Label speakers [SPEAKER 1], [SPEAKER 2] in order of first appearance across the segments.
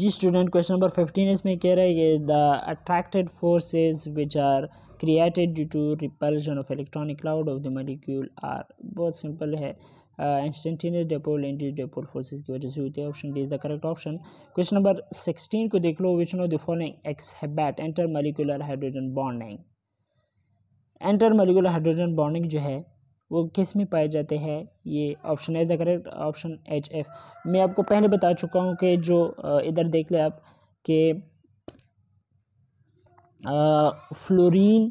[SPEAKER 1] जी student question number fifteen इसमें कह रहा है the attracted forces which are created due to repulsion of electronic cloud of the molecule are बहुत simple है instantaneous dipole anti dipole forces की वजह से होती है option D is the correct option question number sixteen को देख लो which no the following exhibit intermolecular hydrogen bonding intermolecular hydrogen bonding जो है वो किस में पाए जाते हैं ये option A the correct option H F मैं आपको पहले बता चुका हूँ कि जो इधर देख लें आप कि फ्लोरीन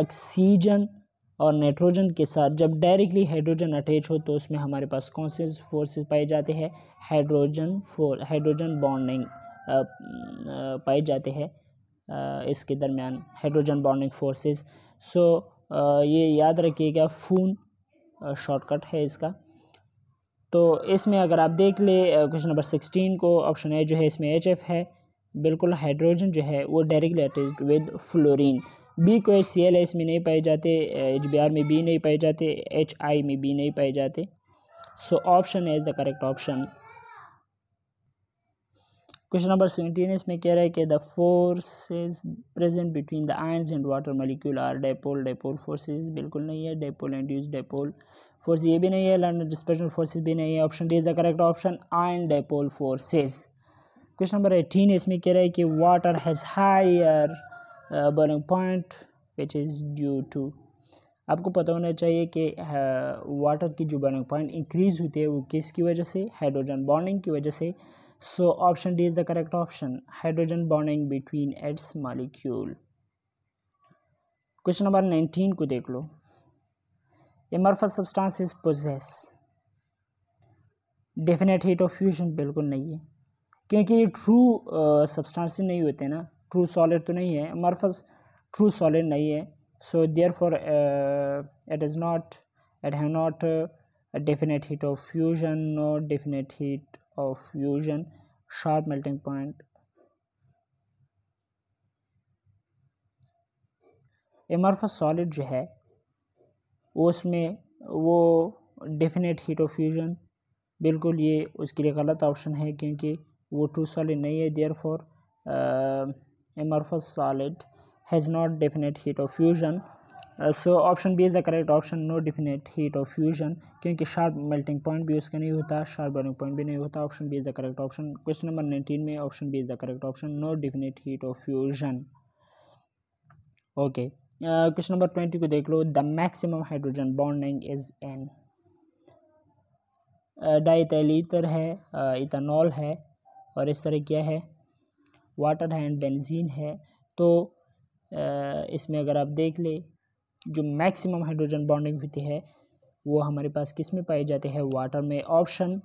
[SPEAKER 1] ऑक्सीजन और नाइट्रोजन के साथ जब डायरेक्टली हाइड्रोजन अटैच हो तो उसमें हमारे पास कौन से फोर्सेस पाए जाते हैं हाइड्रोजन फोर हाइड्रोजन बॉन्डिंग पाए जाते हैं इसके दरमियान हाइड्रोजन बॉन्डिंग फोर्सेस सो ये याद रखिएगा फून शॉर्टकट है इसका तो इसमें अगर आप देख ले क्वेश्चन नंबर सिक्सटीन को ऑप्शन ए जो है इसमें एच एफ है बिल्कुल हाइड्रोजन जो है वो directly attach with fluorine B को एच सी एल एस इसमें नहीं पाए जाते एच बी आर में बी नहीं पाए जाते एच आई में बी नहीं पाए जाते so option A is the correct option question number seventeen इसमें कह रहा है कि the forces present between the ions and water molecule are dipole dipole forces बिल्कुल नहीं है डेपोल इंड्यूस डेपोल फोर्स ये भी नहीं है लर्न डिस्पेशन फोर्सेस भी नहीं है option D is the correct option ion dipole forces question number eighteen इसमें कह रहा है कि water has higher burning point which is due to आपको पता होना चाहिए कि वाटर uh, की जो बर्निंग पॉइंट इंक्रीज़ होती है वो किसकी वजह से हाइड्रोजन बॉन्डिंग की वजह से So option D is the correct option. Hydrogen bonding between its molecule. Question number nineteen को देख लो amorphous substance is possess definite heat of fusion बिल्कुल नहीं है क्योंकि ये ट्रू सब्सटेंस uh, नहीं होते ना ट्रू सॉलिड तो नहीं है एमरफस ट्रू सॉलिड नहीं है so therefore it is not it have not definite heat of fusion no definite heat of fusion sharp melting point amorphous solid जो है वो उसमें वो डेफिनेट हीट ऑफ फ्यूजन बिल्कुल ये उसके लिए गलत ऑप्शन है क्योंकि वो ट्रू सॉलिड नहीं है therefore amorphous solid has not definite heat of fusion so option B is the correct option no definite heat of fusion क्योंकि शार्प मेल्टिंग पॉइंट भी उसका नहीं होता शार्प बर्निंग पॉइंट भी नहीं होता option B is the correct option question number nineteen में option B is the correct option no definite heat of fusion okay question number twenty को देख लो the maximum hydrogen bonding is an ether है ethanol uh, है और इस तरह क्या है वाटर है एंड बेंजीन है तो uh, इसमें अगर आप देख ले जो मैक्सिमम हाइड्रोजन बॉन्डिंग होती है वो हमारे पास किस में पाए जाते हैं वाटर में option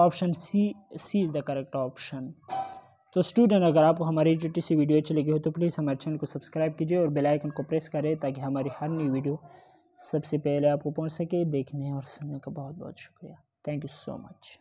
[SPEAKER 1] option C C is the correct option तो स्टूडेंट अगर आपको हमारी छोटी सी वीडियो अच्छी लगी हो तो प्लीज़ हमारे चैनल को सब्सक्राइब कीजिए और बेल आइकन को प्रेस करें ताकि हमारी हर नई वीडियो सबसे पहले आपको पहुंच सके देखने और सुनने का बहुत बहुत शुक्रिया थैंक यू सो मच